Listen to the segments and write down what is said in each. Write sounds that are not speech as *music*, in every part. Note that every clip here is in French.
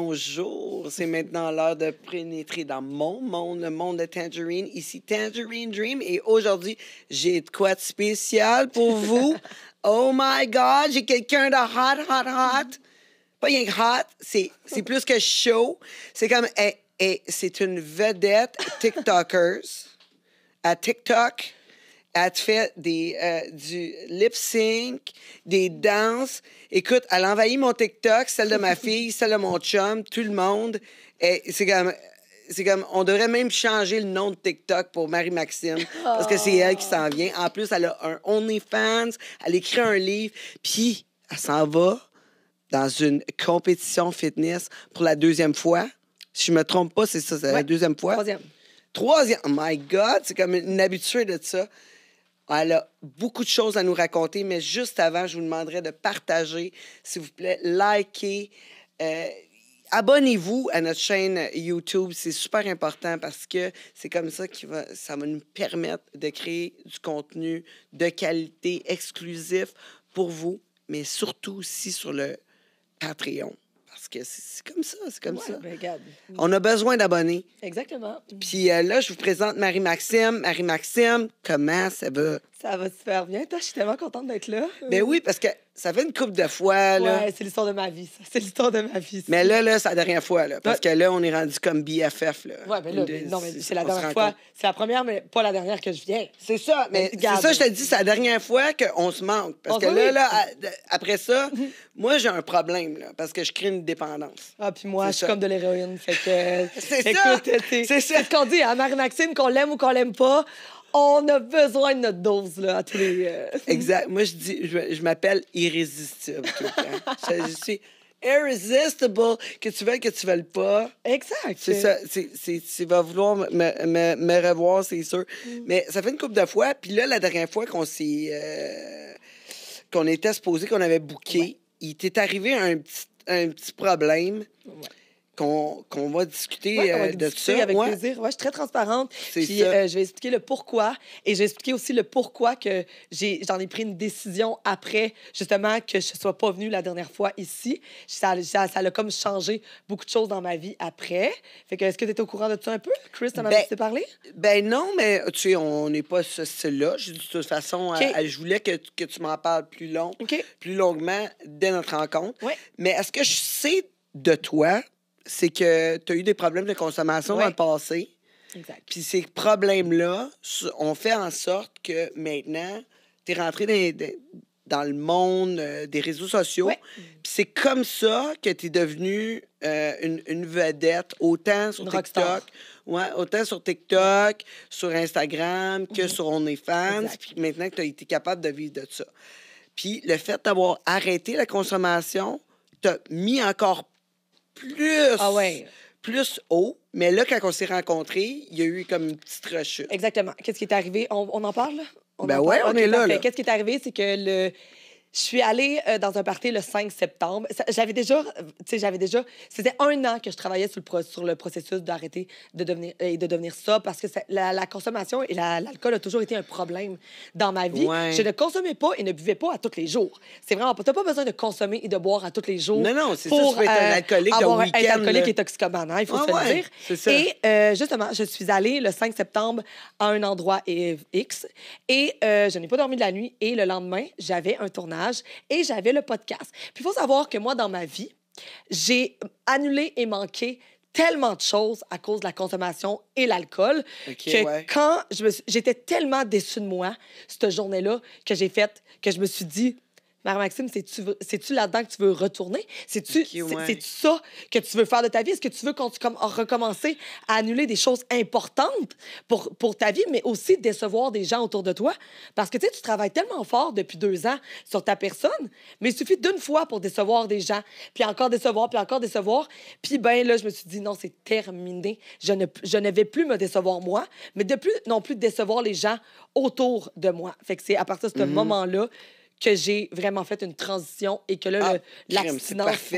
bonjour. C'est maintenant l'heure de pénétrer dans mon monde, le monde de Tangerine. Ici, Tangerine Dream. Et aujourd'hui, j'ai de quoi de spécial pour vous. *laughs* oh my God, j'ai quelqu'un de hot, hot, hot. Pas rien que hot, c'est plus que chaud. C'est comme, eh, eh, c'est une vedette TikTokers à TikTok. Elle te fait des, euh, du lip sync, des danses. Écoute, elle envahit mon TikTok, celle de ma *laughs* fille, celle de mon chum, tout le monde. Et c'est comme. C'est comme, on devrait même changer le nom de TikTok pour Marie-Maxime, parce que c'est elle qui s'en vient. En plus, elle a un OnlyFans, elle écrit un livre, puis elle s'en va dans une compétition fitness pour la deuxième fois. Si je me trompe pas, c'est ça, c'est la deuxième fois. Troisième. Troisième. Oh my God, c'est comme une habituée de ça. Elle a beaucoup de choses à nous raconter, mais juste avant, je vous demanderai de partager, s'il vous plaît, liker. Euh, abonnez-vous à notre chaîne YouTube. C'est super important parce que c'est comme ça que va, ça va nous permettre de créer du contenu de qualité exclusif pour vous, mais surtout aussi sur le Patreon. Parce que c'est comme ça, c'est comme ça. Ben, On a besoin d'abonnés. Exactement. Mm. Puis euh, là, je vous présente Marie-Maxime. Marie-Maxime, comment ça va? Ça va super bien. Toi, je suis tellement contente d'être là. Mais ben oui, parce que ça fait une coupe de fois, là. Ouais, c'est l'histoire de ma vie, ça. C'est l'histoire de ma vie. Mais là, là, c'est la dernière fois, là. Parce que là, on est rendu comme BFF, là. Ouais, mais là, c'est la dernière fois. C'est la première, mais pas la dernière que je viens. C'est ça, mais c'est ça, je te dis, c'est la dernière fois qu'on se manque. Parce que là, là, après ça, *laughs* moi, j'ai un problème, Parce que je crée une dépendance. Ah, puis moi, je suis comme de l'héroïne. Fait que. *laughs* c'est ça. C'est ce qu'on dit à hein, marie qu'on l'aime ou qu'on l'aime pas on a besoin de notre dose là, à tous les. Euh. Exact. Moi, je dis, je, m'appelle irrésistible tout le temps. *laughs* je, suis irresistible, que tu veuilles, que tu veuilles pas. Exact. C'est ça. Tu vas vouloir me, me, me revoir, c'est sûr. Mm. Mais ça fait une couple de fois. Puis là, la dernière fois qu'on s'est. Euh, qu'on était supposé qu'on avait booké, il t'est arrivé un petit, un petit problème. Ouais qu'on va discuter euh, de discuter ça. avec plaisir. je suis très transparente. Puis euh, je vais expliquer le pourquoi et je vais expliquer aussi le pourquoi que j'en ai, pris une décision après, justement, que je ne sois pas venue la dernière fois ici. Ça, ça, a comme changé beaucoup de choses dans ma vie après. Fait que, est-ce que tu es au courant de ça un peu? Chris, t'en ben, as parlé? Ben non, mais tu sais, on n'est pas ce style-là. De toute façon, euh, je voulais que, que tu m'en parles plus long, plus longuement dès notre rencontre. Mais est-ce que je sais de toi c'est que tu as eu des problèmes de consommation dans le passé. Puis ces problèmes-là ont fait en sorte que maintenant, tu es rentré dans, le monde euh, des réseaux sociaux. Puis c'est comme ça que tu es devenu euh, une, vedette, autant sur TikTok. autant sur TikTok, sur Instagram que mhm. sur sur fans. Puis maintenant que tu as été capable de vivre de ça. Puis le fait d'avoir arrêté la consommation, t'as mis encore plus. Ah plus haut. Mais là, quand on s'est rencontrés, il y a eu comme une petite rechute. Exactement. Qu'est-ce qui est arrivé? On, en parle? ben ouais, on est là. Qu'est-ce qui est arrivé? C'est que le, je suis allée euh, dans un party le 5 septembre. J'avais déjà, euh, tu sais, j'avais déjà, c'était un an que je travaillais sur le, sur le processus d'arrêter de devenir euh, et de devenir ça parce que la, consommation et l'alcool ont a toujours été un problème dans ma vie. Je ne consommais pas et ne buvais pas à tous les jours. C'est vraiment tu t'as pas besoin de consommer et de boire à tous les jours. pour être un alcoolique un alcoolique et toxicomane, hein, il faut ah se le dire. Et justement, je suis allée le 5 septembre à un endroit X et je n'ai pas dormi de la nuit et le lendemain, j'avais un tournage et j'avais le podcast. Puis il faut savoir que moi, dans ma vie, j'ai annulé et manqué tellement de choses à cause de la consommation et l'alcool que quand j'étais tellement déçue de moi cette journée-là que j'ai faite que je me suis dit Marie-Maxime, c'est-tu, tu là-dedans que tu veux retourner? C'est-tu, ça que tu veux faire de ta vie? Est-ce que tu veux quand tu comme, recommencer à annuler des choses importantes pour, pour ta vie, mais aussi décevoir des gens autour de toi? Parce que tu sais, tu travailles tellement fort depuis deux ans sur ta personne, mais il suffit d'une fois pour décevoir des gens, puis encore décevoir, puis encore décevoir. Puis ben là, je me suis dit, non, c'est terminé. Je ne, je ne vais plus me décevoir moi, mais de plus non plus décevoir les gens autour de moi. Fait que c'est à partir de ce mmh. moment-là que j'ai vraiment fait une transition et que là, ah,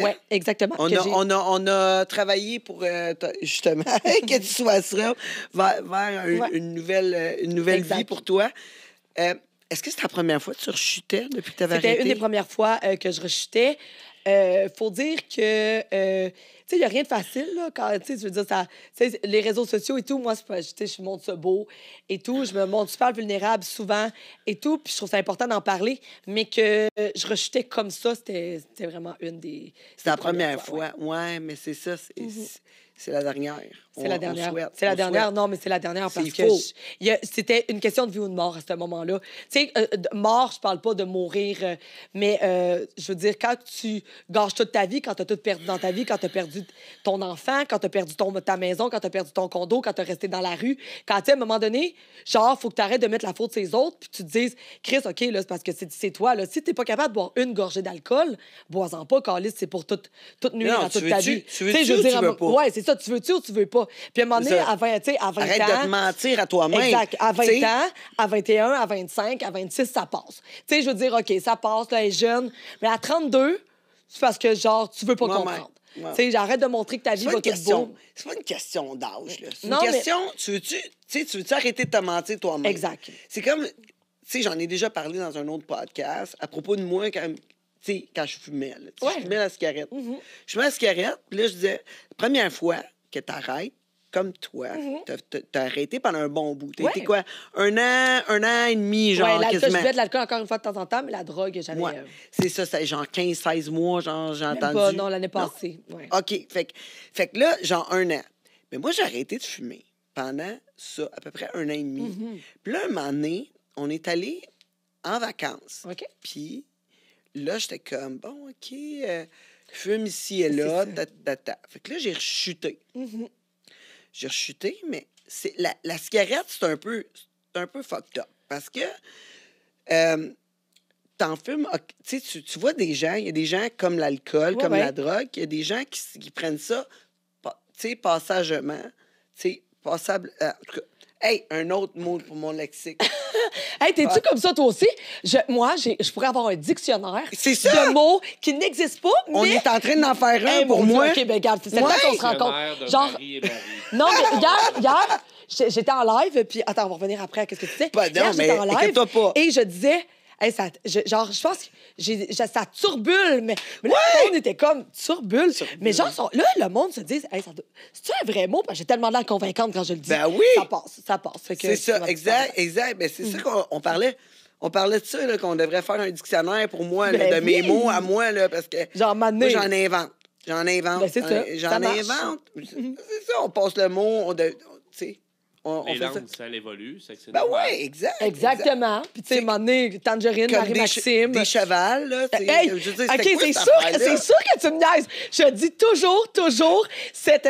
Ouais, exactement. On, a, on, a, on, a, travaillé pour euh, justement *laughs* que tu sois sûr vers, une, nouvelle, une nouvelle vie pour toi. Euh, est-ce que c'est la première fois que tu rechutais depuis que tu avais C'était une des premières fois euh, que je rechutais. Il euh, faut dire que, euh, tu sais, il n'y a rien de facile, là, quand, tu sais, je veux dire, ça, les réseaux sociaux et tout, moi, je montre ça beau et tout, je me montre super vulnérable souvent et tout, puis je trouve ça important d'en parler, mais que je rejetais comme ça, c'était vraiment une des... C'est la première fois, ouais, mais c'est ça, mm-hmm c'est la dernière. C'est la dernière. C'est la dernière. Non, mais c'est la dernière parce que c'était une question de vie ou de mort à ce moment-là. Tu sais, euh, mort, je parle pas de mourir, euh, mais euh, je veux dire, quand tu gâches toute ta vie, quand tu as tout perdu dans ta vie, quand tu as perdu ton enfant, quand tu as perdu ton, ta maison, quand tu as perdu ton condo, quand tu as resté dans la rue, quand tu à un moment donné, genre, faut que tu arrêtes de mettre la faute ces autres, puis tu te dises, Chris, OK, là, c'est parce que c'est toi, là. Si tu pas capable de boire une gorgée d'alcool, bois-en pas, Carlis, c'est pour toute, toute nuit, toute ta vie. Tu veux, je veux dire, ça, tu veux-tu ou tu veux pas? Puis à un moment donné, à 20, à 20 ans... Arrête de te mentir à toi-même. Exact. À 20 ans, à 21, à 25, à 26, ça passe. Tu sais, je veux dire, OK, ça passe, là, elle est jeune. Mais à 32, c'est parce que, genre, tu veux pas comprendre. Tu sais, j'arrête de montrer que ta vie va tout beau. C'est pas une question d'âge, là. C'est une question... Tu veux-tu... Tu veux-tu arrêter de te mentir toi-même? Exact. C'est comme tu sais, j'en ai déjà parlé dans un autre podcast à propos de moi quand, quand je fumais, là, je fumais la cigarette. Mhm. Je fumais la cigarette, puis là, je disais, première fois que t'arrêtes, comme toi, mhm. t'as arrêté pendant un bon bout. T'as ouais. quoi? Un an, un an et demi, genre, ouais, quasiment. Je de l'alcool encore une fois de temps en temps, mais la drogue, j'avais... Euh, c'est ça, c'est genre 15, 16 mois, genre, j'ai entendu... non, l'année passée, OK, fait, fait que là, genre un an. Mais moi, j'ai arrêté de fumer pendant ça, à peu près un an et demi. Mhm. Puis là, un moment donné, on est allé en vacances. OK. Puis là, j'étais comme, bon, OK, euh, fume ici et là, Fait que là, j'ai rechuté. Mm-hmm. J'ai rechuté, mais c'est la, la, cigarette, c'est un peu un peu fucked up. Parce que euh, t'en fumes, tu, tu vois des gens, il y a des gens comme l'alcool, comme la drogue, il y a des gens qui, qui prennent ça, tu sais, passagement, tu sais, passable, euh, Hey, un autre mot pour mon lexique. *laughs* hey, t'es-tu comme ça toi aussi? moi, je pourrais avoir un dictionnaire de mots qui n'existent pas, On est en train d'en faire un pour moi. OK, ben regarde, c'est ouais. là qu'on se rencontre. Genre... *laughs* non, mais hier, j'étais en live, puis... Attends, on va revenir après à ce que tu disais. Pas non, mais en live, et je disais je, genre, je pense que ça turbule, mais, là, le monde était comme turbule. Mais genre, là, le monde se dit, ça, cest un vrai mot? j'ai tellement l'air convaincante quand je le dis. Ben oui! Ça passe, ça passe. c'est ça, exact, exact. Mais c'est ça mm. qu'on parlait. On parlait de ça, qu'on devrait faire un dictionnaire pour moi, ben de mes mots à moi, là, parce que j'en invente. J'en invente. Ben, j'en invente. Mm-hmm. C'est ça, on passe le mot, on, sais on, les on langues, ça, ça évolue. C'est ben oui, exact. Exactement. Puis, tu sais, monné Tangerine, Marie-Maxime. Des, chevals, là. Hey, OK, c'est sûr, sûr que tu me niaises. Je dis toujours, toujours cet,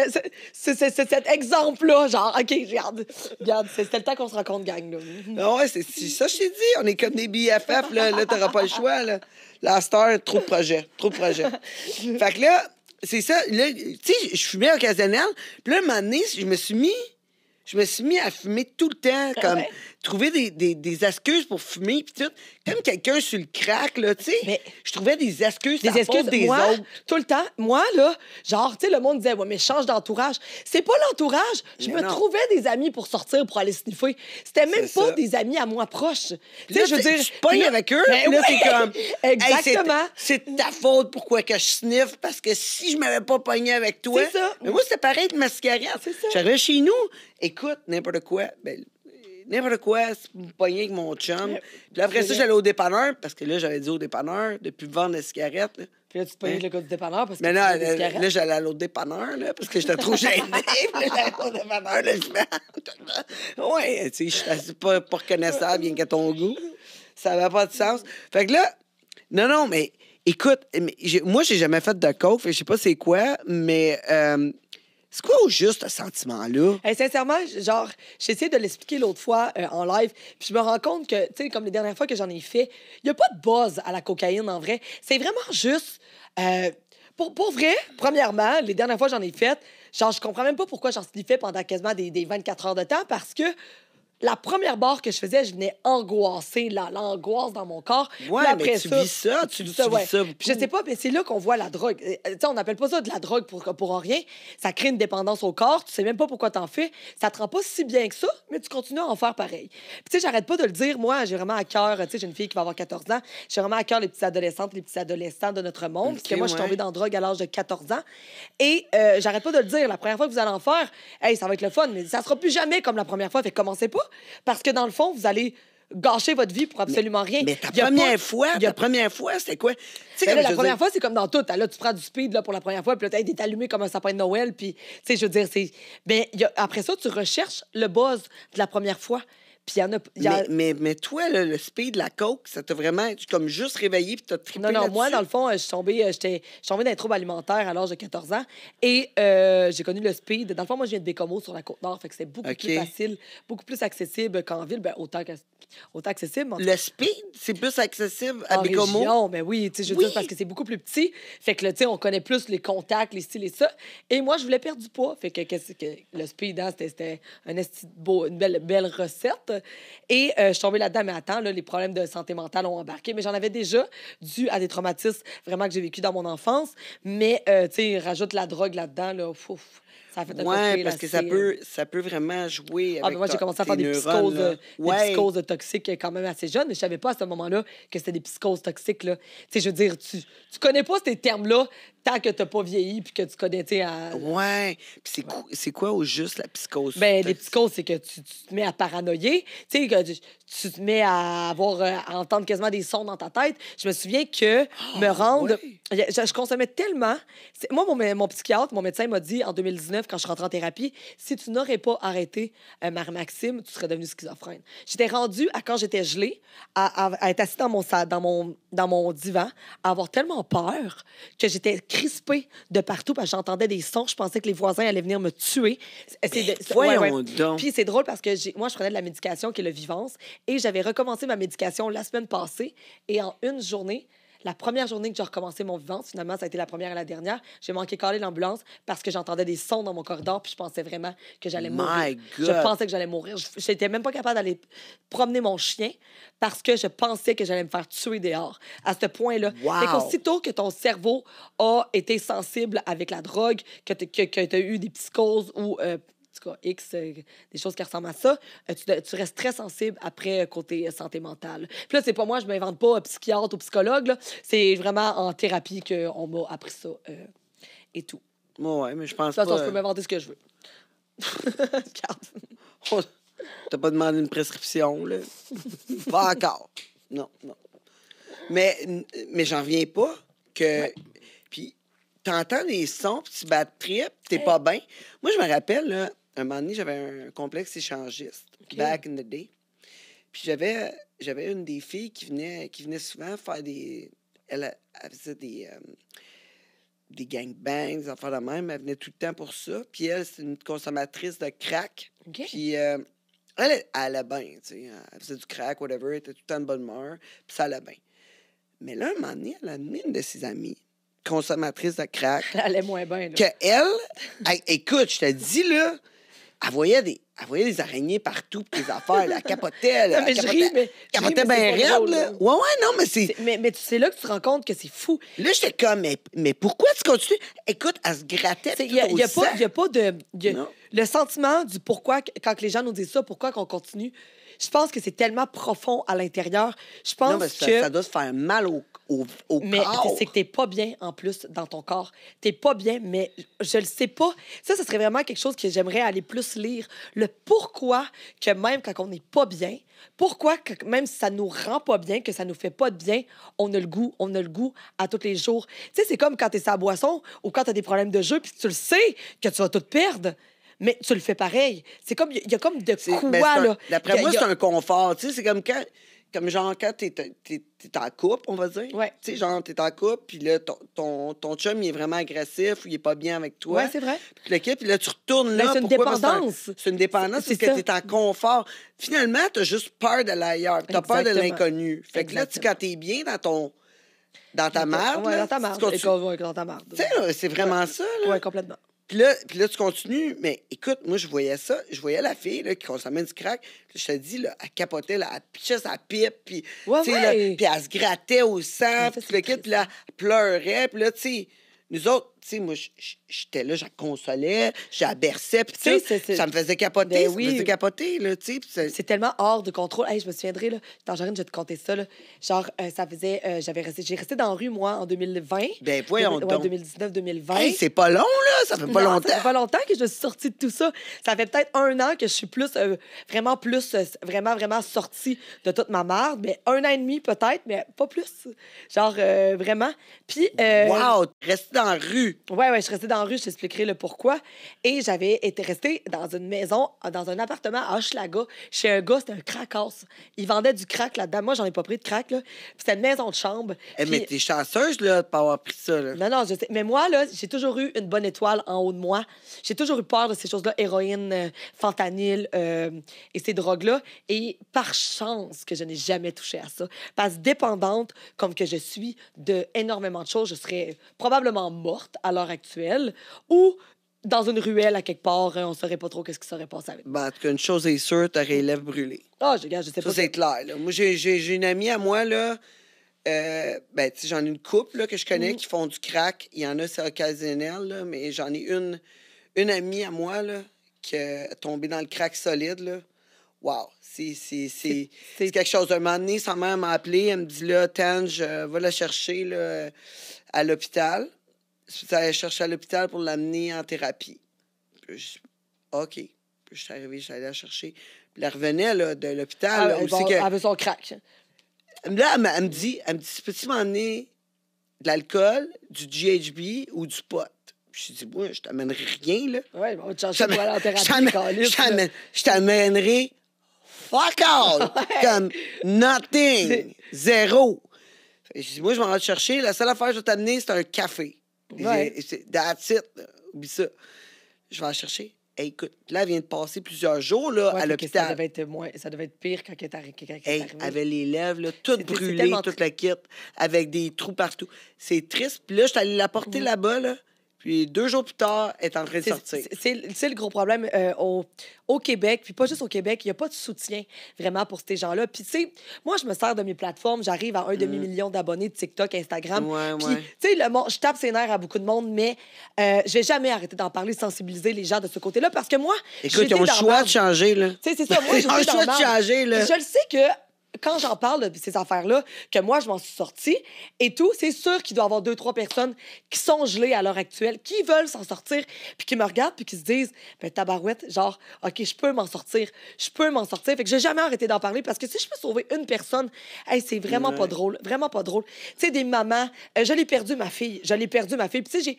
cet exemple-là. Genre, OK, regarde, regarde c'était le temps qu'on se rencontre, gang, là. Ah ouais, c'est ça, je t'ai dit. On est comme des BFF, là. Là, t'auras pas le choix, là. La star, trop de projets. Trop de projets. fait que là, c'est ça. tu sais, je fumais occasionnel. Puis là, un je me suis mis je me suis mis à fumer tout le temps, ah comme trouver des, des, excuses pour fumer, puis tout. Comme quelqu'un sur le crack, là, tu sais. Je trouvais des excuses, des excuses des autres. Tout le temps, moi, là, genre, tu sais, le monde disait, ouais, mais change d'entourage. C'est pas l'entourage. Je me trouvais des amis pour sortir, pour aller sniffer. C'était même pas des amis à moi proches. Tu je veux avec eux, ben là, c'est comme. *laughs* Exactement. c'est ta faute pourquoi que je sniffe, parce que si je m'avais pas pogné avec toi. C'est ça. Mais moi, c'était pareil de mascarade. C'est ça. J'arrivais chez nous, écoute, n'importe quoi. Ben, n'importe quoi, me pogner avec mon chum. Puis après ça, j'allais au dépanneur, parce que là, j'avais dit au dépanneur, depuis vendre des cigarettes. Puis là, tu te pognais hein? le gars du dépanneur parce que. Mais non, là, là, là j'allais à l'autre dépanneur, là, parce que j'étais trop gênée. puis *laughs* au dépanneur, je Ouais, tu sais, je suis pas, reconnaissable, bien qu'à ton goût. Ça n'avait pas de sens. Fait que là, non, non, mais écoute, mais moi, j'ai jamais fait de coke, je sais pas c'est quoi, mais. Euh, c'est quoi juste ce sentiment-là? sincèrement, genre, j'essaie de l'expliquer l'autre fois euh, en live, puis je me rends compte que, tu sais, comme les dernières fois que j'en ai fait, il n'y a pas de buzz à la cocaïne en vrai. C'est vraiment juste. Euh, pour, vrai, premièrement, les dernières fois j'en ai fait, genre, je comprends même pas pourquoi j'en fait pendant quasiment des, des 24 heures de temps parce que la première barre que je faisais, je venais angoisser, l'angoisse dans mon corps. Ouais, après mais tu vis ça, tu, ça. je sais pas, mais c'est là qu'on voit la drogue. Euh, sais, on n'appelle pas ça de la drogue pour, pour rien. Ça crée une dépendance au corps. Tu sais même pas pourquoi t'en fais. Ça te rend pas si bien que ça, mais tu continues à en faire pareil. Puis tu sais, j'arrête pas de le dire. Moi, j'ai vraiment à cœur, tu sais, j'ai une fille qui va avoir 14 ans. J'ai vraiment à cœur les petites adolescentes, les petits adolescents de notre monde. parce que moi, je suis tombée dans la drogue à l'âge de 14 ans. Et euh, j'arrête pas de le dire. La première fois que vous allez en faire, hey, ça va être le fun, mais ça sera plus jamais comme la première fois. Fait commencez pas parce que dans le fond, vous allez gâcher votre vie pour absolument rien. Mais ta première fois, c'était quoi? la première fois, c'est comme dans tout. Là, tu prends du speed là, pour la première fois, puis là, t'es allumé comme un sapin de Noël, puis, tu sais, je veux dire, c'est... Mais ben, après ça, tu recherches le buzz de la première fois. Puis a. Mais, mais, toi, le, speed speed, la coke, ça t'a vraiment comme juste réveillé puis t'as trippé. Non, non, moi, dans le fond, euh, je suis tombée, euh, j'étais, tombée trouble alimentaire à l'âge de 14 ans et euh, j'ai connu le speed. Dans le fond, moi, je viens de Bécomo sur la Côte-Nord, fait que c'est beaucoup plus facile, beaucoup plus accessible qu'en ville, ben, autant, que, autant accessible. Le speed, c'est plus accessible à Bécomo? mais ben oui, tu sais, je parce que c'est beaucoup plus petit. Fait que, tu sais, on connaît plus les contacts, les styles et ça. Et moi, je voulais perdre du poids. Fait que, qu'est-ce que le speed, hein, c'était, un beau, une belle, belle recette. Et euh, je suis tombée là-dedans, mais attends, les problèmes de santé mentale ont embarqué. Mais j'en avais déjà dû à des traumatismes vraiment que j'ai vécu dans mon enfance. Mais, euh, tu sais, rajoute la drogue là-dedans, là, là ça ouais, parce que ça peut, hein. ça peut vraiment jouer ah, ben avec ah, moi, j'ai commencé à faire des psychoses, toxiques euh, quand même assez jeune, mais je savais pas à ce moment-là que c'était des psychoses toxiques. Là. je veux dire, tu, ne connais pas ces termes-là tant que tu n'as pas vieilli puis que tu connais, tu à... Ouais. Puis c'est quoi au juste la psychose? Ben, les psychoses, c'est que tu, te mets à paranoïer, tu que te mets à avoir, euh, entendre quasiment des sons dans ta tête. Je me souviens que ah, me rendre... Je, consommais tellement... Moi, mon, mon psychiatre, mon médecin m'a dit en 2019, quand je rentre en thérapie, si tu n'aurais pas arrêté euh, maxime tu serais devenue schizophrène. J'étais rendue à quand j'étais gelée, à, être assise dans mon, dans, mon, dans mon divan, à avoir tellement peur que j'étais crispée de partout parce que j'entendais des sons. Je pensais que les voisins allaient venir me tuer. C'est c'est drôle parce que moi, je prenais de la médication qui est le Vivance et j'avais recommencé ma médication la semaine passée et en une journée, la première journée que j'ai recommencé mon vivant, finalement, ça a été la première et la dernière, j'ai manqué caler l'ambulance parce que j'entendais des sons dans mon corridor puis je pensais vraiment que j'allais mourir. Je pensais que j'allais mourir. J'étais même pas capable d'aller promener mon chien parce que je pensais que j'allais me faire tuer dehors. À ce point-là. Wow. qu'aussitôt que ton cerveau a été sensible avec la drogue, que tu as eu des psychoses ou euh, tout cas, X, euh, des choses qui ressemblent à ça, euh, tu, restes très sensible après euh, côté santé mentale. Puis là, c'est pas moi, je m'invente pas psychiatre ou psychologue, c'est vraiment en thérapie qu'on m'a appris ça et tout. moi ouais, mais je pense pas... De toute je peux m'inventer ce que je veux. *laughs* Oh, t'as pas demandé une prescription, là? *laughs* pas encore. Non, non. Mais, mais j'en reviens pas que... Puis, t'entends des sons, puis tu bats trip, t'es pas bien. Moi, je me rappelle, là, un moment donné, j'avais un complexe échangiste, back in the day. Puis j'avais, j'avais une des filles qui venait, qui venait souvent faire des. Elle, faisait des. Euh, des gangbangs, des affaires de même. Elle venait tout le temps pour ça. Puis elle, c'est une consommatrice de crack. Puis euh, elle, elle allait bien, tu sais. Hein. Elle faisait du crack, whatever. Elle était tout le temps de bonne humeur. Puis ça allait bien. Mais là, un moment donné, elle a mis une de ses amies, consommatrice de crack. *laughs* Elle allait moins bien, Que elle, écoute, je t'ai dit là, elle des, elle voyait les araignées partout, puis les affaires, la capotait, là. mais je Capotait bien là. Ouais, ouais, non, mais c'est. Mais, mais c'est là que tu te rends compte que c'est fou. Là, j'étais comme, mais, mais pourquoi tu continues? Écoute, elle se grattait. Il n'y a, a, pas, a pas de. Le sentiment du pourquoi, quand les gens nous disent ça, pourquoi qu'on continue, je pense que c'est tellement profond à l'intérieur. Je pense non, mais ça, que. Ça doit se faire mal au, au, corps. Mais c'est que t'es pas bien, en plus, dans ton corps. T'es pas bien, mais je le sais pas. Ça, ce serait vraiment quelque chose que j'aimerais aller plus lire pourquoi que même quand on n'est pas bien, pourquoi que même si ça nous rend pas bien, que ça nous fait pas de bien, on a le goût, on a le goût à tous les jours. Tu sais, c'est comme quand tu es sa boisson ou quand tu as des problèmes de jeu, puis tu le sais que tu vas tout perdre mais tu le fais pareil. C'est comme, il y, a comme de quoi, là. D'après moi, c'est un confort. Tu sais, c'est comme quand comme genre quand t'es, t'es, en couple, on va dire. Ouais. Tu sais, genre, t'es en couple, puis là, ton, ton, ton, chum, il est vraiment agressif, ou il est pas bien avec toi. Ouais, c'est vrai. Puis puis là, tu retournes ben, là. c'est une dépendance. C'est, une dépendance c'est, que t'es en confort. Finalement, t'as juste peur de l'ailleurs, t'as peur de l'inconnu. Fait que là, tu, quand t'es bien dans ton. Dans ta marde. Ouais, dans ta marde. Tu sais, c'est vraiment ça, là. Ouais, complètement. Puis là, puis là, tu continues, mais écoute, moi, je voyais ça, je voyais la fille là, qui consommait du crack, je te dis, là, elle capotait, là, elle pichait sa pipe, puis, puis elle se grattait au sang, puis, puis là, elle pleurait, puis là, tu sais, nous autres, tu moi, j'étais là, je consolais, je la berçais, puis ça me faisait capoter, ben ça capoter, là, tu C'est tellement hors de contrôle. Hey, je me souviendrai, là, dans Jérôme, je vais te compter ça, là. Genre, euh, ça faisait, euh, j'ai resté dans la rue, moi, en 2020. Ben, voyons 2019-2020. c'est pas long, là, ça fait pas longtemps. Ça fait pas longtemps que je suis sortie de tout ça. Ça fait peut-être un an que je suis plus, euh, vraiment plus, vraiment, vraiment sortie de toute ma merde, mais un an et demi peut-être, mais pas plus. Genre, vraiment. Puis. Wow, rester dans la rue. Ouais, ouais, je restais dans la rue, je t'expliquerai le pourquoi. Et j'avais été restée dans une maison, dans un appartement à Hochelaga, chez un gars, c'était un crackos. Il vendait du crack là-dedans. Moi, j'en ai pas pris de crack, là. C'était une maison de chambre. Eh, mais t'es chanceuse, là, de pas avoir pris ça, là. Non, non, je sais. Mais moi, là, j'ai toujours eu une bonne étoile en haut de moi. J'ai toujours eu peur de ces choses-là, héroïne, euh, fentanyl euh, et ces drogues-là. Et par chance que je n'ai jamais touché à ça. Parce dépendante comme que je suis de énormément de choses, je serais probablement morte à l'heure actuelle, ou dans une ruelle à quelque part, hein, on saurait pas trop qu'est-ce qui serait passé avec. Bah, en tout cas, une chose est sûre, tu les lèvres brûlées. Ah, oh, je, je sais pas. Ça, c'est clair. Moi, j'ai une amie à moi, là. Euh, ben, j'en ai une couple là, que je connais mm. qui font du crack. Il y en a, c'est occasionnel, là, mais j'en ai une, une amie à moi là, qui est tombée dans le crack solide. Là. Wow, c'est quelque chose. Un moment donné, sa mère m'a appelé, elle me dit là, Tange, euh, va la chercher là, à l'hôpital ça allait chercher à l'hôpital pour l'amener en thérapie. OK. je suis arrivé, je suis allé la chercher. elle revenait là, de l'hôpital. Ah, elle, avait que... elle son crack. Là, elle, me dit, elle me peux-tu m'emmener de l'alcool, du GHB ou du pot? je dis, moi, je t'amènerai rien, là. va te te pour quoi en thérapie, Je t'amènerai fuck all! *laughs* comme nothing! Zéro! Je dis, moi, je m'en vais te chercher. La seule affaire que je vais t'amener, c'est un café. Ouais. That's it. Oublie ça. Je vais en chercher. écoute, là, elle vient de passer plusieurs jours là, à l'hôpital. Ça devait, être moins, ça devait être pire quand elle est arrivée. elle avait les lèvres toutes brûlées, toute la kit, avec des trous partout. C'est triste. Puis là, je suis allée la porter là-bas. Là. Puis deux jours plus tard, est en train de sortir. C'est le gros problème euh, au, au, Québec, puis pas juste au Québec, il n'y a pas de soutien vraiment pour ces gens-là. Puis tu sais, moi, je me sers de mes plateformes, j'arrive à un mm. demi-million d'abonnés de TikTok, Instagram. oui. puis, tu sais, je tape ses nerfs à beaucoup de monde, mais euh, je vais jamais arrêté d'en parler, sensibiliser les gens de ce côté-là, parce que moi, Écoute, ils le choix de changer, là. Tu sais, c'est ça, moi, *laughs* j'ai le choix de changer, là. Je le sais que quand j'en parle de ces affaires-là, que moi, je m'en suis sortie et tout, c'est sûr qu'il doit y avoir deux, trois personnes qui sont gelées à l'heure actuelle, qui veulent s'en sortir, puis qui me regardent, puis qui se disent, ben, tabarouette, genre, OK, je peux m'en sortir, je peux m'en sortir. Fait que j'ai jamais arrêté d'en parler parce que si je peux sauver une personne, hey, c'est vraiment pas drôle, vraiment pas drôle. Tu sais, des mamans, euh, je l'ai perdu ma fille, je l'ai perdu ma fille. Puis tu sais, j'ai,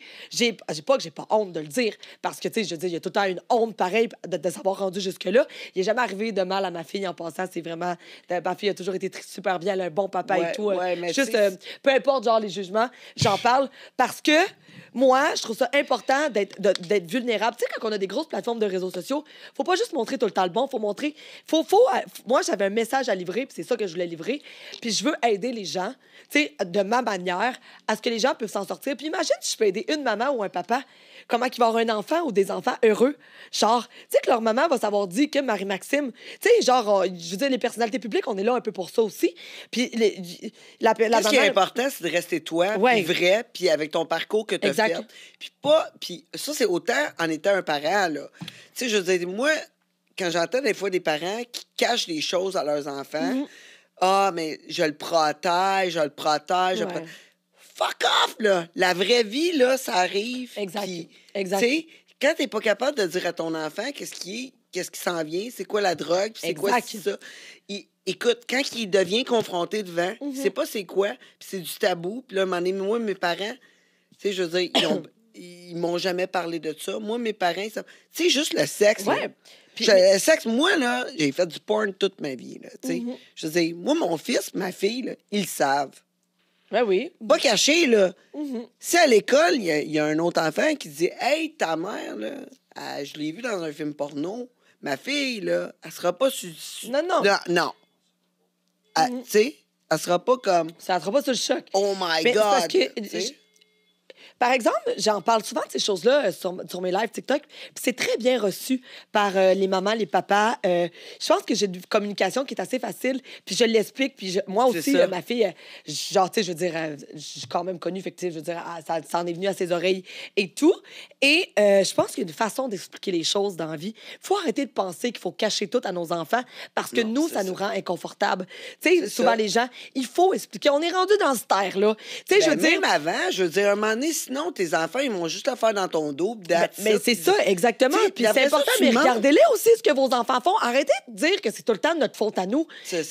j'ai, ah, pas que j'ai pas honte de le dire parce que, tu sais, je dis, il y a tout le temps une honte pareille de, de s'avoir rendu jusque-là. Il n'est jamais arrivé de mal à ma fille en passant, c'est vraiment, ma fille il a toujours été super bien, un bon papa et tout. Euh, mais Juste, euh, peu importe, genre, les jugements, j'en parle parce que moi, je trouve ça important d'être vulnérable. Tu sais, quand on a des grosses plateformes de réseaux sociaux, faut pas juste montrer tout le temps le bon, faut montrer. Faut, faut, euh, moi, j'avais un message à livrer, puis c'est ça que je voulais livrer. Puis je veux aider les gens, tu sais, de ma manière, à ce que les gens puissent s'en sortir. Puis imagine si je peux aider une maman ou un papa comment qu'il va avoir un enfant ou des enfants heureux. Genre, tu sais que leur maman va savoir dire que Marie-Maxime, tu sais, genre, euh, je veux dire, les personnalités publiques, on est là un peu pour ça aussi. Puis la, la maman... Ce qui est important, c'est de rester toi, vrai, puis avec ton parcours que tu as fait. Puis pas... Puis ça, c'est autant en étant un parent, là. Tu sais, je veux dire, moi, quand j'entends des fois des parents qui cachent des choses à leurs enfants... Mm-hmm. Ah, mais je le protège, je le protège. Je le protège fuck off, là. La vraie vie, là, ça arrive. Exact. Tu sais, quand t'es pas capable de dire à ton enfant qu'est-ce qui qu'est-ce qui s'en vient, c'est quoi la drogue, c'est quoi ça. écoute, quand il devient confronté devant, mhm. c'est pas c'est quoi, puis c'est du tabou. Puis là, un moi, mes parents, tu sais, je veux *coughs* ils m'ont jamais parlé de ça. Moi, mes parents, ça... tu sais, juste le sexe. Ouais. le sexe, moi, là, j'ai fait du porn toute ma vie, là, mhm. Je veux dire, moi, mon fils, ma fille, ils le savent. Ben oui. Pas caché, là. Mm-hmm. Si à l'école, il y, a un autre enfant qui dit Hey, ta mère, là, je l'ai vue dans un film porno, ma fille, là, elle sera pas su. non, non. non. Mm-hmm. Tu sais, elle sera pas comme. Ça ne sera pas sur le choc. Oh my God. Parce que par exemple, j'en parle souvent de ces choses-là euh, sur, mes lives TikTok, puis c'est très bien reçu par euh, les mamans, les papas. Euh, je pense que j'ai une communication qui est assez facile, puis je l'explique, puis moi aussi, ma fille, genre, tu sais, je veux dire, je suis quand même connue, fait je veux dire, ah, ça, en est venu à ses oreilles et tout. Et je pense qu'il y a une façon d'expliquer les choses dans la vie. faut arrêter de penser qu'il faut cacher tout à nos enfants, parce que nous, ça, nous rend inconfortables. Tu sais, souvent, les gens, il faut expliquer. On est rendu dans ce terre là Tu sais, ben, je veux dire... Même avant, je veux dire, un moment donné, « Non, tes enfants, ils vont juste la faire dans ton dos. mais ben, ben, c'est ça, exactement. c'est important, mais regardez-les aussi ce que vos enfants font. Arrêtez de dire que c'est tout le temps notre faute à nous. C'est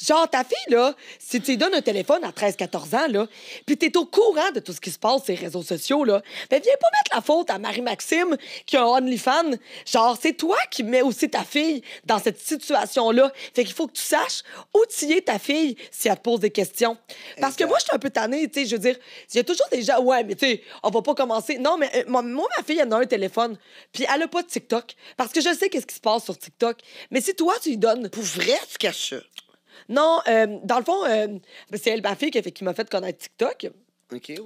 Genre, ta fille, là, si tu lui donnes un téléphone à 13-14 ans, là, puis es au courant de tout ce qui se passe sur les réseaux sociaux, là, ben viens pas mettre la faute à Marie-Maxime qui est un OnlyFans. Genre, c'est toi qui mets aussi ta fille dans cette situation-là. Fait qu'il faut que tu saches où es, ta fille si elle te pose des questions. Parce que moi, je suis un peu tannée, tu sais, je veux dire, il y a toujours des gens, ouais, mais tu sais, ah, on va pas commencer. Non, mais euh, moi, ma fille, elle a un téléphone, puis elle a pas TikTok. Parce que je sais qu'est-ce qui se passe sur TikTok. Mais si toi, tu lui donnes. Pour vrai, tu caches Non, euh, dans le fond, euh, c'est elle, ma fille, qui m'a fait connaître TikTok.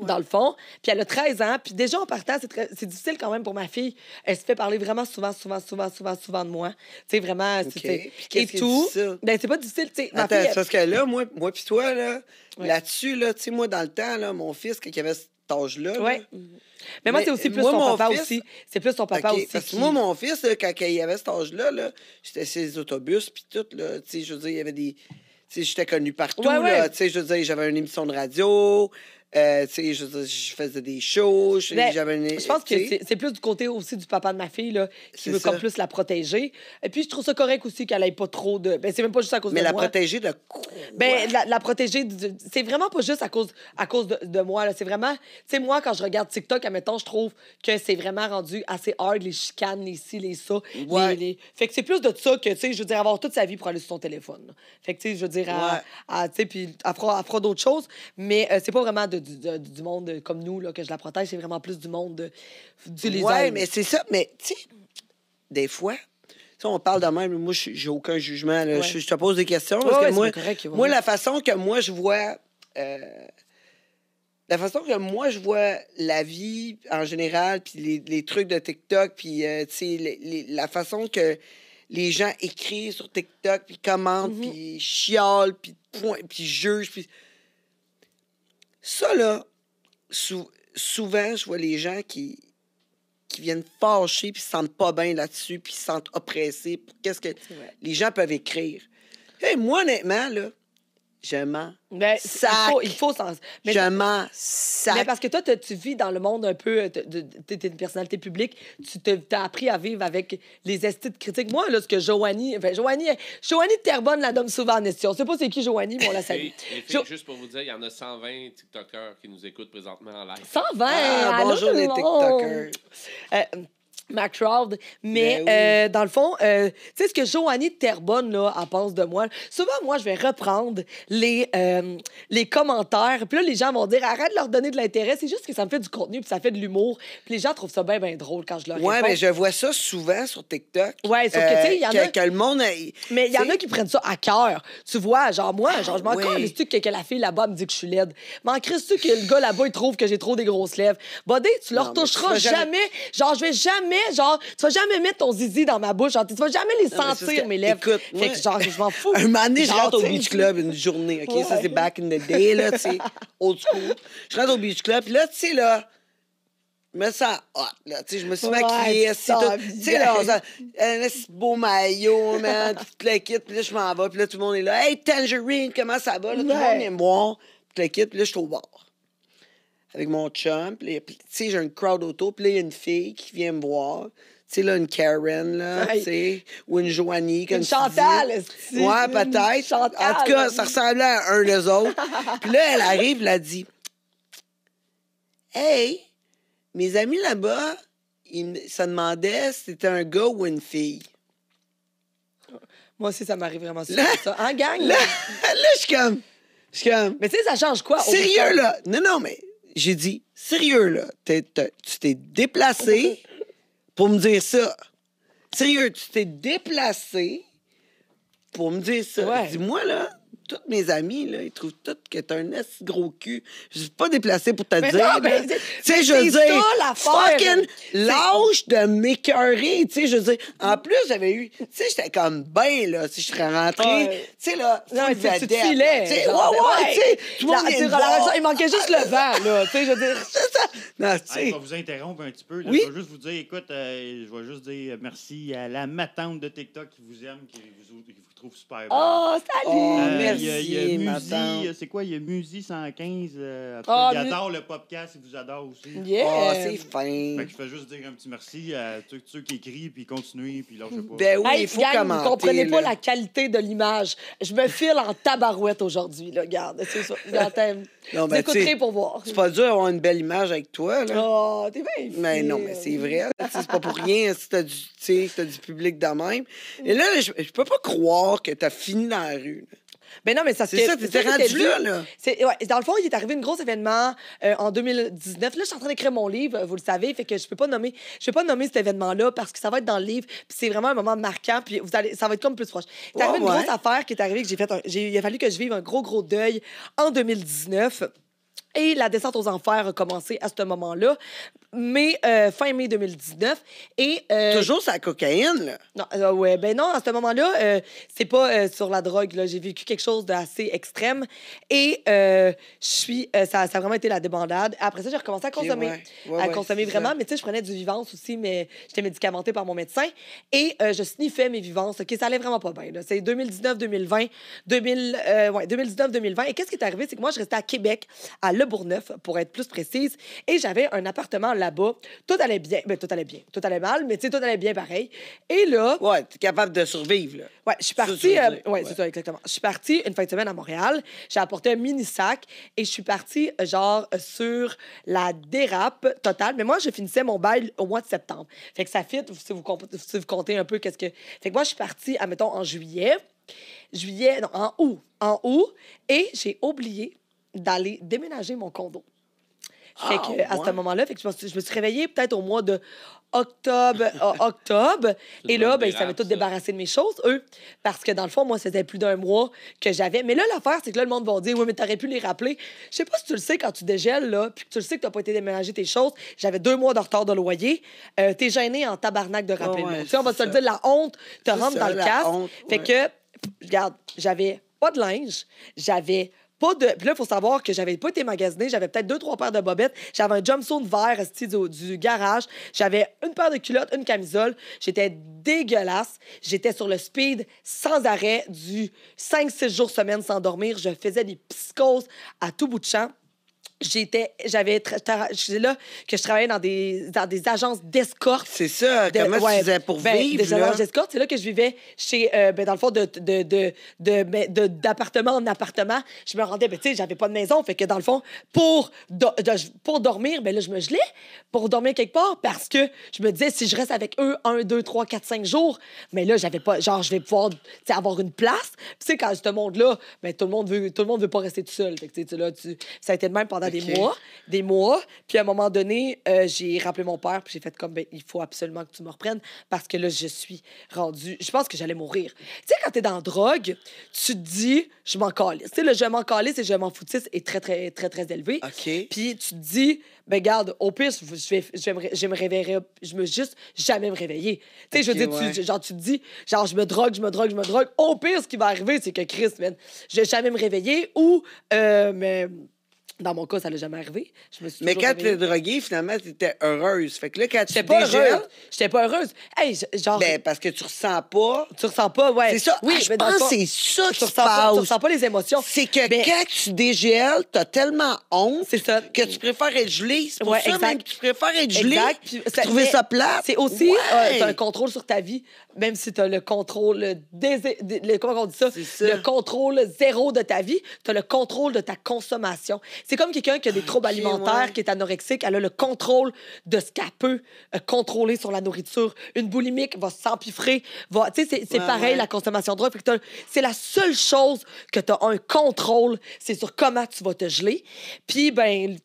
Dans le fond. Puis elle a 13 ans. Puis déjà, en partant, c'est difficile quand même pour ma fille. Elle se fait parler vraiment souvent, souvent, souvent, souvent, souvent de moi. Tu sais, vraiment. Okay. Et tout. Ben, c'est pas difficile. T'sais, Attends, fille, parce que là, moi, moi puis toi, là, là-dessus, là, tu sais, moi, dans le temps, là, mon fils, quand il avait cet âge-là. Ouais. mais moi, c'est aussi plus son papa aussi. C'est plus son papa aussi. Parce que moi, mon fils, quand il avait cet âge-là, là, j'étais sur les autobus, puis tout, là. Tu sais, je veux dire, il y avait des. Tu sais, j'étais connu partout, là. Tu sais, je veux dire, j'avais une émission de radio. Euh, je, faisais des shows. Je, je pense que c'est plus du côté aussi du papa de ma fille, là, qui veut plus la protéger. Et puis, je trouve ça correct aussi qu'elle ait pas trop de. Ben, c'est même pas juste à cause mais de moi. Mais la protéger de quoi? Ben, la, protéger. C'est vraiment pas juste à cause, à cause de, moi, là. C'est vraiment. Tu sais, moi, quand je regarde TikTok, admettons, je trouve que c'est vraiment rendu assez hard, les chicanes, les ci, les ça. Les, Fait que c'est plus de ça que, tu sais, je veux dire, avoir toute sa vie pour aller sur son téléphone. Fait que, tu sais, je veux dire, à, tu sais, puis elle fera, d'autres choses, mais euh, c'est pas vraiment de du, monde comme nous là, que je la protège, c'est vraiment plus du monde du Oui, mais c'est ça. Mais tu sais, des fois, on parle de même, moi, j'ai aucun jugement. Je, te pose des questions. Parce que moi, la façon que moi, je vois. Euh, la façon que moi, je vois la vie en général, puis les, les trucs de TikTok, puis euh, la façon que les gens écrivent sur TikTok, puis commentent, mm-hmm. puis chiolent, puis puis jugent, puis ça, là, souvent, je vois les gens qui, qui viennent fâcher puis se sentent pas bien là-dessus, puis se sentent oppressés. Qu'est-ce que les gens peuvent écrire? et moi, honnêtement, là, je m'en ben, sac. Il faut, s'en... Mais je m'en Mais parce que toi, tu vis dans le monde un peu... Euh, tu es une personnalité publique. Tu t'as appris à vivre avec les esthétiques critiques. Moi, là, ce que Joanie... Enfin, Joanie, Joanie Terbonne, la donne souvent en estime. On sait pas c'est qui Joanie, mais on la salue. Et juste pour vous dire, il y en a 120 TikTokers qui nous écoutent présentement en live. 120! Ah, bonjour les TikTokers! Euh, Mac Mais ben euh, dans le fond, euh, tu sais ce que Joanie Terbonne là, pense de moi. Souvent, moi, je vais reprendre les, euh, les commentaires. Puis là, les gens vont dire arrête de leur donner de l'intérêt. C'est juste que ça me fait du contenu, puis ça fait de l'humour. Puis les gens trouvent ça bien, bien drôle quand je leur Ouais, Oui, mais ben, je vois ça souvent sur TikTok. Ouais, sauf que, tu sais, il y en a. le monde Mais il y en a qui prennent ça à cœur. Tu vois, genre, moi, genre, je m'en tu que, que, la fille là-bas me dit que je suis laide. M'en crisses tu que le gars là-bas, il trouve que j'ai trop des grosses lèvres? Bodé, tu leur toucheras jamais. Genre, je vais jamais genre, tu vas jamais mettre ton zizi dans ma bouche. Genre, tu vas jamais les sentir, mes lèvres. fait que, genre, je m'en fous. *laughs* un moment donné, je rentre au Beach Club une journée, OK? Ça, c'est back in the day, là, tu sais, old school. Je rentre au Beach Club, puis là, tu sais, là, mais ça hot, là. Tu sais, je me suis maquillée, Tu sais, là, un beau maillot, man, puis là, je m'en vais, puis là, tout le monde est là. Hey, Tangerine, comment ça va? Là, tout le monde est moi. puis là, je suis au bord avec mon chum. Puis, tu sais, j'ai une crowd auto. Puis là, il y a une fille qui vient me voir. Tu sais, là, une Karen, là, *laughs* tu sais, ou une Joanie. Comme une Chantal, tu sais? Ouais, peut-être. En tout cas, hein? ça ressemblait à un des autres. *laughs* puis là, elle arrive, elle a dit Hey, mes amis là-bas, ils, ça demandait si c'était un gars ou une fille. Moi aussi, ça m'arrive vraiment *laughs* souvent, ça. En gang, là. je suis comme. comme. Mais tu sais, ça change quoi? Sérieux, là? Non, non, mais j'ai dit, sérieux, là, tu t'es déplacé pour me dire ça. Sérieux, tu t'es déplacé pour me dire ça. Dis-moi, là, tous mes amis, là, ils trouvent tous que t'es un S gros cul. Je suis pas déplacé pour te dire. Tu sais, je veux dire, fucking lâche de m'écœurer. Tu sais, je veux dire, en plus, j'avais eu, tu sais, j'étais comme ben, là, si je serais rentré, tu sais, là, non, Tu filais. Ouais, ouais, tu vois, Il manquait juste le *laughs* vent, là, tu sais, je veux dire. tu Je vous interrompre un petit peu. Je vais juste vous dire, écoute, euh, je vais juste dire merci à la matante de TikTok qui vous aime, qui vous je trouve super Oh, salut! Oh, merci, il y a, il a Musi, c'est quoi? Il y a Musi 115. euh, ah, il adore le podcast, il vous adore aussi. Yeah! Oh, c'est Fait fin. que je fais juste dire un petit merci à tous ceux qui écrivent, puis continuent, puis sais pas. Ben oui, il faut gang, commenter. vous comprenez pas la qualité de l'image. Je me file en tabarouette aujourd'hui, là, regarde. C'est ça. *laughs* Non, ben, pour voir. C'est pas dur d'avoir une belle image avec toi, là. Oh, t'es bien Mais non, mais c'est vrai. C'est pas pour rien si t'as du, tu as du public de même. Et là, je peux pas croire que t'as fini dans la rue. Mais ben non, mais ça C'est ça, c'est rendu là, là. dans le fond, il est arrivé un gros événement euh, en 2019. Là, je suis en train d'écrire mon livre, euh, vous le savez, fait que je peux pas nommer, je peux pas nommer cet événement-là parce que ça va être dans le livre, puis c'est vraiment un moment marquant, puis vous allez, ça va être comme plus proche. C'est arrivé une grosse affaire qui est arrivée que j'ai fait, il a fallu que je vive un gros gros deuil en 2019. Et la descente aux enfers a commencé à ce moment-là mai, euh, fin mai 2019. Et, euh, Toujours sa cocaïne, là? Non, euh, ouais, ben non, à ce moment-là, c'est pas sur la drogue. Là. J'ai vécu quelque chose d'assez extrême. Et je suis, ça, ça, a vraiment été la débandade. Après ça, j'ai recommencé à consommer. à consommer vraiment. Mais tu sais, je prenais du vivance aussi, mais j'étais médicamentée par mon médecin. Et je sniffais mes vivances. OK, ça allait vraiment pas bien. C'est 2019, 2020, 2000, ouais, 2019, 2020. Et qu'est-ce qui est arrivé? C'est que moi, je restais à Québec, à Le Bourgneuf, pour être plus précise. Et j'avais un appartement là là-bas. Tout allait bien. Mais ben, tout allait bien. Tout allait mal, mais tu sais, tout allait bien pareil. Et là. Ouais, es capable de survivre, là. Ouais, je suis partie. Euh, ouais, c'est ça, exactement. Je suis partie une fin de semaine à Montréal. J'ai apporté un mini sac et je suis partie, euh, genre, sur la dérape totale. Mais moi, je finissais mon bail au mois de septembre. Fait que ça fit, si vous, vous comptez un peu qu'est-ce que. Fait que moi, je suis partie, admettons, en juillet. Juillet, non, en août. En août. Et j'ai oublié d'aller déménager mon condo. Ah, fait que, à ce moment-là, fait je, me suis réveillée peut-être au mois de octobre, euh, *laughs* octobre. et là, ben, ils savaient tout débarrasser de mes choses, eux. Parce que dans le fond, moi, c'était plus d'un mois que j'avais. Mais là, l'affaire, c'est que là, le monde va dire, oui, mais t'aurais pu les rappeler. Je sais pas si tu le sais quand tu dégèles, là, puis que tu le sais que t'as pas été déménager tes choses. J'avais deux mois de retard de loyer. Euh, t'es gêné en tabarnak de rappeler On va se le dire, la honte te rentre dans le casque. Fait que, regarde, j'avais pas de linge, j'avais pas de. Puis là, il faut savoir que j'avais pas été magasiné. J'avais peut-être deux, trois paires de bobettes. J'avais un jumpsuit vert style du garage. J'avais une paire de culottes, une camisole. J'étais dégueulasse. J'étais sur le speed sans arrêt du 5-6 jours semaine sans dormir. Je faisais des psychoses à tout bout de champ j'étais, j'avais, je là que je travaillais dans des, dans des agences d'escorte. C'est ça, comment tu faisais pour ben, vivre? Des agences d'escorte, c'est là que je vivais chez, euh, ben, dans le fond, de, de, ben, d'appartement de, en appartement. Je me rendais, ben, tu sais, j'avais pas de maison, fait que dans le fond, pour, pour dormir, ben là, je me gelais pour dormir quelque part parce que je me disais, si je reste avec eux un, deux, trois, quatre, cinq jours, mais là, j'avais pas, genre, je vais pouvoir, avoir une place. Tu sais, quand ce monde-là, ben, tout le monde veut, tout le monde veut pas rester tout seul. Fait que, là, tu, ça a été le même pendant des mois, des mois. Puis à un moment donné, euh, j'ai rappelé mon père, puis j'ai fait comme, ben, il faut absolument que tu me reprennes parce que là, je suis rendue. Je pense que j'allais mourir. Tu sais, quand t'es dans drogue, tu te dis, je m'en calisse. Tu sais, le je m'en calisse et je m'en foutisse est très, très, très, très élevé. Ok. Puis tu te dis, ben, garde, au pire, je vais, je me, je me je me juste jamais me réveiller. Tu sais, je veux dire, genre, tu te dis, genre, je me drogue, je me drogue, je me drogue. Au pire, ce qui va arriver, c'est que Chris, man, je vais jamais me réveiller ou, euh, mais dans mon cas, ça l'a jamais arrivé. Je me suis Mais quand tu es droguée, finalement, tu étais heureuse. Fait que là, quand tu pas heureuse. J'étais pas heureuse. Hey, genre. Ben, parce que tu ressens pas. Tu ressens pas, ouais. C'est ça. Oui, Ah, je pense que c'est ça qui tu se pas, tu ne ressens pas les émotions. C'est que quand tu dégèles, t'as tellement honte C'est ça. que tu préfères être gelée. C'est pour ça même que tu préfères être gelée Exact. trouver sa ça C'est aussi, euh, tu as un contrôle sur ta vie, même si t'as le contrôle, le le- comment on dit ça? ça. Le contrôle zéro de ta vie, t'as le contrôle de ta consommation. C'est comme quelqu'un qui a des troubles alimentaires, qui est anorexique, elle a le contrôle de ce qu'elle peut euh, contrôler sur la nourriture. Une boulimique va s'empiffrer, va... c'est pareil, la consommation de drogue. C'est la seule chose que tu as un contrôle, c'est sur comment tu vas te geler. Puis, ben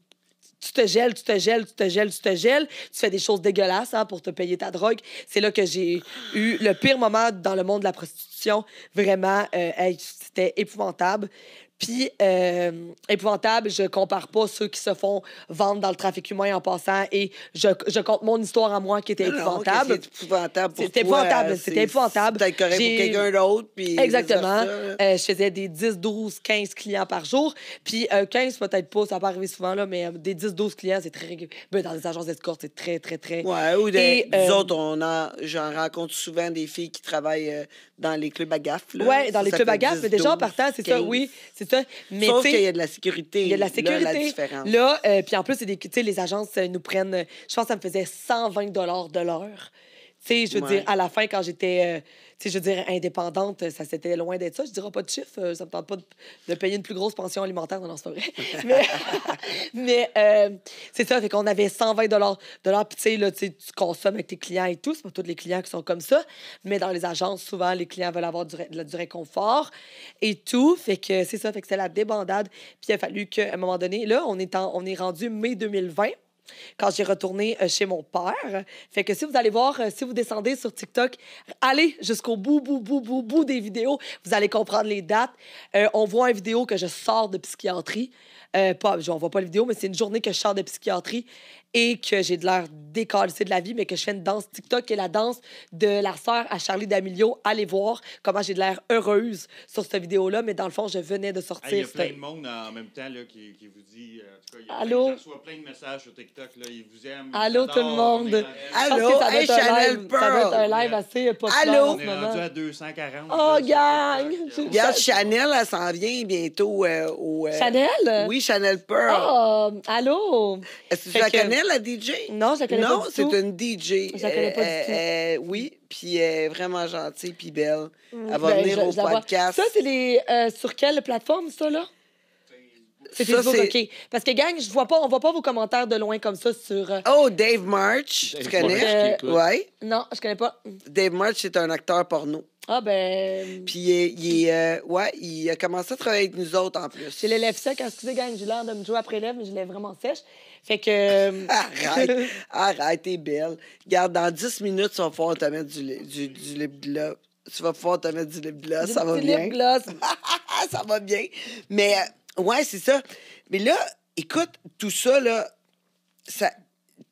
tu te gèles, tu te gèles, tu te gèles, tu te gèles. Tu fais des choses dégueulasses hein, pour te payer ta drogue. C'est là que j'ai eu le pire moment dans le monde de la prostitution. Vraiment, euh, c'était épouvantable. Puis, euh, épouvantable, je compare pas ceux qui se font vendre dans le trafic humain en passant et je, compte mon histoire à moi qui était épouvantable. épouvantable pour C'était épouvantable, c'était épouvantable. C'était correct pour quelqu'un d'autre. Exactement. Euh, je faisais des 10, 12, 15 clients par jour. Puis 15, euh, peut-être pas, ça n'a pas souvent, là, mais des 10, 12 clients, c'est très ben, dans les agences d'escorte, c'est très, très, très. Ouais, ou des, nous autres, on a... j'en rencontre souvent des filles qui travaillent dans les clubs à gaffe. Ouais, dans les clubs à gaffe, mais déjà en partant, c'est ça, oui. C'est Sauf qu'il y a de la sécurité. Il y a de la sécurité. Là, euh, puis en plus, des, les agences euh, nous prennent, je pense que ça me faisait 120 de l'heure je veux dire, à la fin, quand j'étais, euh, je veux dire, indépendante, ça c'était loin d'être ça. Je dirais pas de chiffre, Ça euh, ça me tente pas de, payer une plus grosse pension alimentaire. dans non, *laughs* mais, euh, c'est ça, fait qu'on avait 120 dollars. Puis tu sais, là, tu consommes avec tes clients et tout. C'est pas tous les clients qui sont comme ça. Mais dans les agences, souvent, les clients veulent avoir du, du réconfort et tout. Fait que c'est ça, fait que c'est la débandade. Puis il a fallu qu'à un moment donné, là, on est, on est rendu mai 2020 quand j'ai retourné euh, chez mon père. Fait que si vous allez voir, euh, si vous descendez sur TikTok, allez jusqu'au bout, bout, bout, bout, bout des vidéos. Vous allez comprendre les dates. Euh, on voit une vidéo que je sors de psychiatrie. pas, je ne voit pas la vidéo, mais c'est une journée que je sors de psychiatrie et que j'ai de l'air décalcée de la vie, mais que je fais une danse TikTok et la danse de la sœur à Charlie D'Amelio. Allez voir comment j'ai de l'air heureuse sur cette vidéo-là, mais dans le fond, je venais de sortir. Il y a plein de monde en même temps là, qui, qui, vous dit. Euh, en tout cas, y a Plein, de messages sur TikTok. Là, ils vous aiment. Allô, tout le monde. Euh, allô, ça Chanel Pearl un live, ça un live assez populaire. Allô? On est rendu à 240. Oh, gang! Regarde, Chanel, elle s'en vient bientôt euh, au. Chanel? Oui, Chanel Pearl. Oh, allô? Est-ce que tu la connais? la DJ? Non, je la connais non, pas. Non, c'est une DJ. Je la connais pas du tout. oui, puis elle est vraiment gentille puis belle. elle va ben, venir au podcast. Ça, c'est les. Euh, sur quelle plateforme, ça, là? C'est Facebook, OK. Parce que, gang, je vois pas, on voit pas vos commentaires de loin comme ça sur. Euh, oh, Dave March, tu connais? Oui. Euh, non, je connais pas. Dave March, c'est un acteur porno. Ah, ben. Puis il, il euh, ouais, il a commencé à travailler avec nous autres en plus. J'ai les lèvres sèches. Excusez, gang, j'ai l'air de me jouer après lèvres, mais je l'ai vraiment sèche. Fait que. Euh, *laughs* arrête, arrête, t'es belle. garde dans 10 minutes, tu vas pouvoir te mettre du, du, du lip gloss. Tu vas pouvoir te mettre du lip gloss, ça va du bien. lip *laughs* ça va bien. Mais euh, ouais, c'est ça. Mais là, écoute, tout ça, là, ça,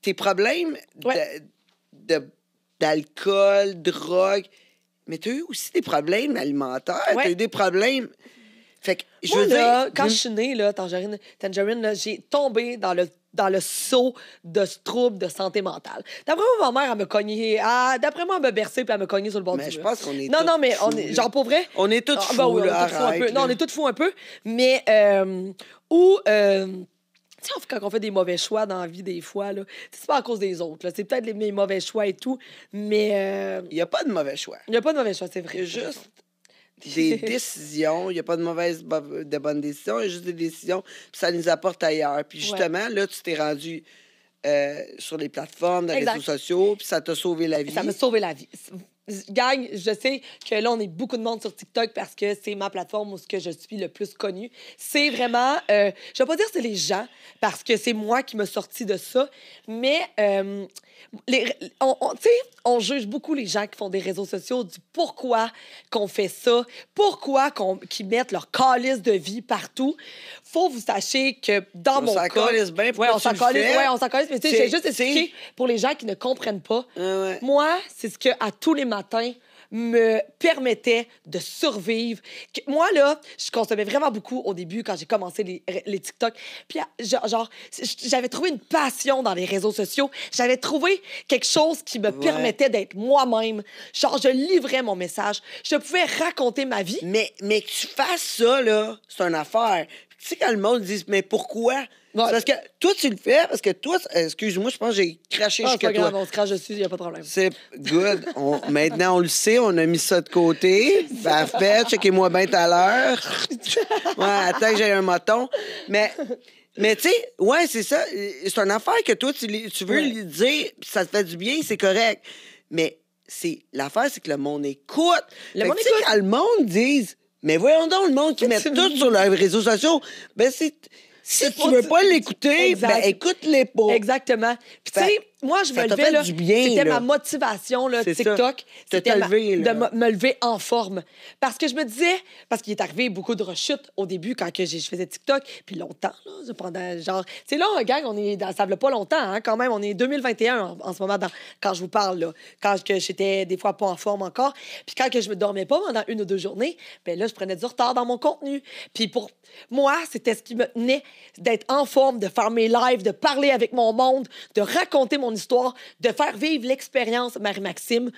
tes problèmes de- de- d'alcool, drogue, mais tu as eu aussi des problèmes alimentaires, eu des problèmes. Fait que, je Moi, là, quand hum. je suis née, là, Tangerine, tangerine j'ai tombé dans le dans le seau de ce trouble de santé mentale. D'après moi, ma mère, elle me cognait. D'après moi, elle me berçait puis elle me cognait sur le bord mais je pense qu'on est Non, non, mais on est, genre, pour vrai... On est tous ah, ben, fous, oui, on est toutes fous un peu. Non, on est tous fous un peu, mais... Euh, euh tu sais, quand on fait des mauvais choix dans la vie, des fois, là, c'est pas à cause des autres. Là. C'est peut-être les, mes mauvais choix et tout, mais. Euh, il y n'y a pas de mauvais choix. Il n'y a pas de mauvais choix, c'est vrai. juste des *laughs* décisions. Il n'y a pas de mauvaises de bonnes décisions, il y a juste des décisions. ça nous apporte ailleurs. Puis justement, là, tu t'es rendu euh, sur les plateformes, les réseaux sociaux, puis ça t'a sauvé la vie. Ça m'a sauvé la vie gagne je sais que là, on est beaucoup de monde sur TikTok parce que c'est ma plateforme où ce que je suis le plus connue. C'est vraiment, euh, je vais pas dire c'est les gens parce que c'est moi qui me sorti de ça, mais euh, les, on, tu sais, on juge beaucoup les gens qui font des réseaux sociaux du pourquoi qu'on fait ça, pourquoi qu'on, qu'ils mettent leur calice de vie partout. Faut vous sachiez que dans mon cas... on s'en calisse ouais, on s'en mais tu sais, juste pour les gens qui ne comprennent pas. Ah moi, c'est ce que à tous les matin me permettait de survivre. Moi, là, je consommais vraiment beaucoup au début quand j'ai commencé les, TikTok. Puis, genre, j'avais trouvé une passion dans les réseaux sociaux. J'avais trouvé quelque chose qui me permettait d'être moi-même. Genre, je livrais mon message. Je pouvais raconter ma vie. Mais, mais que tu fasses ça, là, c'est une affaire. Tu sais, quand le monde dit, mais pourquoi? Parce que toi, tu le fais, parce que toi, excuse-moi, je pense que j'ai craché ah, jusqu'à toi. Grave, on se crache dessus, il n'y a pas de problème. C'est good. maintenant, on le sait, on a mis ça de côté. Parfait, *laughs* ben, checkez-moi bien tout à l'heure. *laughs* attends que j'ai un moton. Mais, mais tu sais, ouais, c'est ça. C'est une affaire que toi, tu, veux lui dire, ça te fait du bien, c'est correct. Mais c'est l'affaire, c'est que le monde écoute. Le monde écoute. le monde dise, mais voyons donc, le monde qui *laughs* met tout sur leurs réseaux sociaux, ben c'est si tu veux pas l'écouter, ben écoute-les pas. Exactement. Puis tu ben, sais, moi, je me levais, là, c'était ma motivation, là, TikTok. C'était de me lever en forme. Parce que je me disais, parce qu'il est arrivé beaucoup de rechutes au début quand que je faisais TikTok, puis longtemps, là, pendant genre... c'est sais, là, gars on est ça ne pas longtemps, hein, quand même. On est 2021 en, ce moment, quand je vous parle, là, quand que j'étais des fois pas en forme encore. Puis quand que je me dormais pas pendant une ou deux journées, ben là, je prenais du retard dans mon contenu. Puis pour moi, c'était ce qui me tenait d'être en forme, de faire mes lives, de parler avec mon monde, de raconter mon histoire, de faire vivre l'expérience Marie-Maxime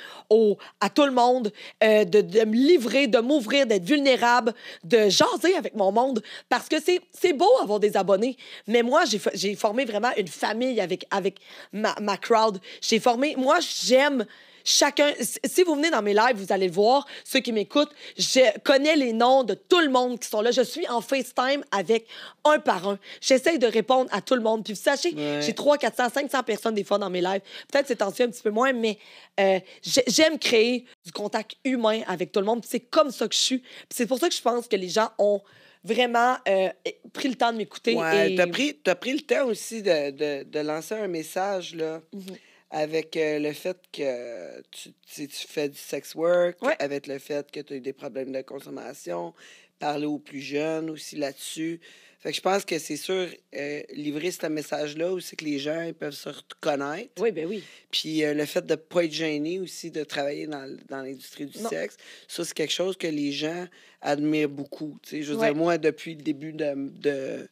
à tout le monde, euh, de, me livrer, de m'ouvrir, d'être vulnérable, de jaser avec mon monde. Parce que c'est beau avoir des abonnés, mais moi, j'ai formé vraiment une famille avec, avec ma, ma crowd. J'ai formé, moi, j'aime Chacun, si vous venez dans mes lives, vous allez le voir, ceux qui m'écoutent, je connais les noms de tout le monde qui sont là. Je suis en FaceTime avec un par un. J'essaie de répondre à tout le monde. Puis vous sachez, j'ai 300, 400, 500 personnes des fois dans mes lives. Peut-être c'est ancien un petit peu moins, mais euh, j'aime créer du contact humain avec tout le monde. c'est comme ça que je suis. c'est pour ça que je pense que les gens ont vraiment euh, pris le temps de m'écouter. Ouais, t'as pris, as pris le temps aussi de, de, de lancer un message, là. Mhm avec euh, le fait que tu, fais du sex work, avec le fait que tu as eu des problèmes de consommation, parler aux plus jeunes aussi là-dessus. Fait que je pense que c'est sûr, euh, livrer ce message-là aussi que les gens peuvent se reconnaître. Oui, ben oui. Puis euh, le fait de ne pas être gêné aussi de travailler dans, dans l'industrie du sexe, ça, c'est quelque chose que les gens admirent beaucoup. Je veux moi, depuis le début de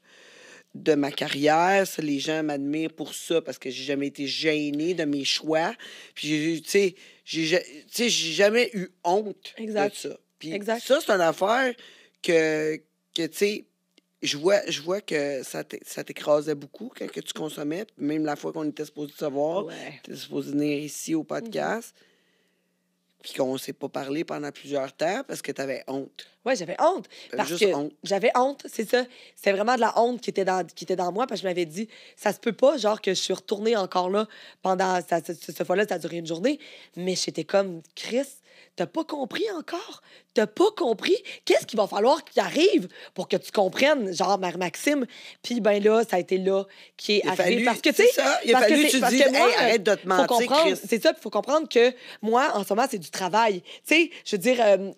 de ma carrière. les gens m'admirent pour ça parce que j'ai jamais été gênée de mes choix. Puis, tu sais, j'ai jamais eu honte de ça. ça, c'est une affaire que, tu sais, je vois, je vois que ça t'écrasait beaucoup quand tu consommais. Même la fois qu'on était supposé te savoir, ouais. supposé venir ici au mm-hmm. podcast puis qu'on s'est pas parlé pendant plusieurs temps parce que tu avais honte. Oui, j'avais honte. Euh, parce que J'avais honte, c'est ça. C'est vraiment de la honte qui était dans, qui dans moi parce que je m'avais dit, ça se peut pas, genre que je suis retournée encore là pendant. Ça, ce, fois-là, ça a duré une journée, mais j'étais comme Chris. T'as pas compris encore? T'as pas compris? Qu'est-ce qu'il va falloir qu'il arrive pour que tu comprennes, genre, Mère Maxime? Puis, ben là, ça a été là qui est arrivé. parce que, tu sais, il a fallu que tu moi, arrête de te mentir. C'est ça, il faut comprendre que moi, en ce moment, c'est du travail. Tu sais, je veux dire, euh,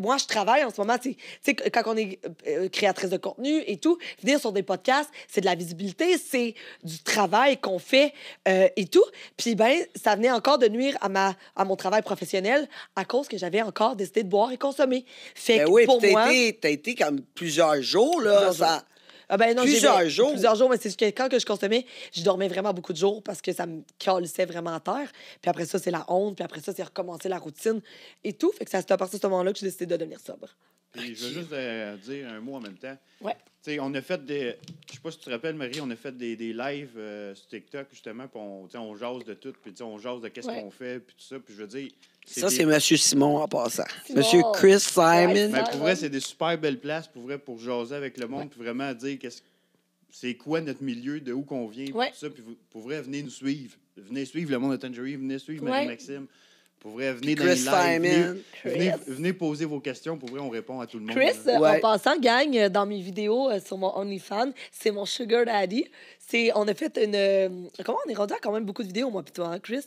moi, je travaille en ce moment, tu sais, quand on est euh, créatrice de contenu et tout, venir sur des podcasts, c'est de la visibilité, c'est du travail qu'on fait euh, et tout. Puis, ben, ça venait encore de nuire à, ma, à mon travail professionnel à cause que j'avais encore décidé de boire et consommer. Fait ben que oui, pour moi... Été, été comme plusieurs jours, là. Plusieurs ça... Ah ben non, plusieurs jours. Plusieurs jours, mais c'est que quand que je consommais, je dormais vraiment beaucoup de jours parce que ça me calçait vraiment à terre. Puis après ça, c'est la honte. Puis après ça, c'est recommencer la routine et tout. Fait que c'est à partir de ce moment-là que j'ai décidé de devenir sobre. Puis je veux juste euh, dire un mot en même temps. Ouais. sais, on a fait des. Je sais pas si tu te rappelles, Marie, on a fait des, des lives euh, sur TikTok, justement, puis on, on jase de tout, puis on jase de qu'est-ce qu'on fait, puis tout ça. Puis je veux dire, ça, c'est M. Simon en passant. M. Monsieur Chris Simon. Ben, pour vrai, c'est des super belles places pour vrai pour jaser avec le monde, puis vraiment dire qu'est-ce c'est quoi notre milieu, de où qu'on vient, tout ça. Puis pour vrai, venez nous suivre. Venez suivre le monde de Tangerine, venez suivre ouais. Marie-Maxime. Pour vrai, venez dans les lives. Venez, poser vos questions. Pour vrai, on répond à tout le monde. Chris, en passant, gagne euh, dans mes vidéos euh, sur mon OnlyFans, c'est mon sugar daddy c'est on a fait une euh, comment on est rendu à quand même beaucoup de vidéos moi puis toi hein, Chris